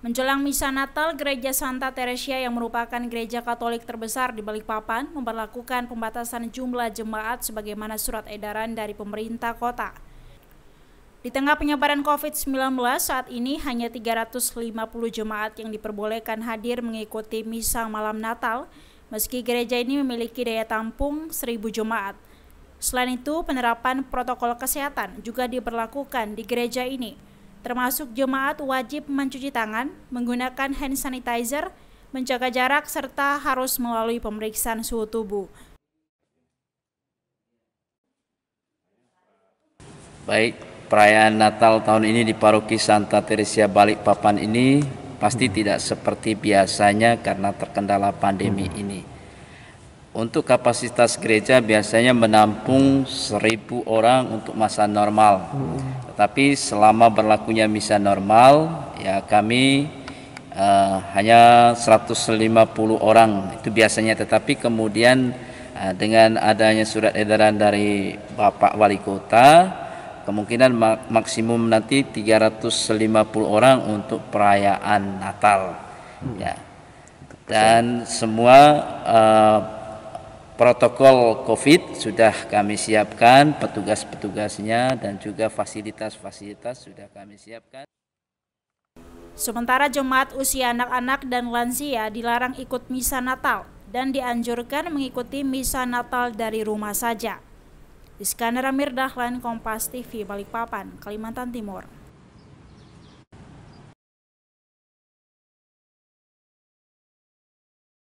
Menjelang misa Natal, Gereja Santa Teresia yang merupakan gereja Katolik terbesar di Balikpapan memperlakukan pembatasan jumlah jemaat sebagaimana surat edaran dari pemerintah kota. Di tengah penyebaran COVID-19, saat ini hanya 350 jemaat yang diperbolehkan hadir mengikuti misa malam Natal, meski gereja ini memiliki daya tampung 1000 jemaat. Selain itu, penerapan protokol kesehatan juga diberlakukan di gereja ini termasuk jemaat wajib mencuci tangan, menggunakan hand sanitizer, menjaga jarak, serta harus melalui pemeriksaan suhu tubuh. Baik, perayaan Natal tahun ini di Paroki Santa Teresia Balikpapan ini pasti tidak seperti biasanya karena terkendala pandemi ini. Untuk kapasitas gereja biasanya menampung seribu orang untuk masa normal. Tetapi selama berlakunya misa normal, ya kami uh, hanya 150 orang itu biasanya. Tetapi kemudian uh, dengan adanya surat edaran dari Bapak Wali Kota, kemungkinan mak maksimum nanti 350 orang untuk perayaan Natal. Ya. Dan semua uh, protokol COVID sudah kami siapkan, petugas-petugasnya dan juga fasilitas-fasilitas sudah kami siapkan. Sementara jemaat usia anak-anak dan lansia dilarang ikut misa Natal dan dianjurkan mengikuti misa Natal dari rumah saja. Iskandar Amir Dahlan, Kompas TV, Balikpapan, Kalimantan Timur.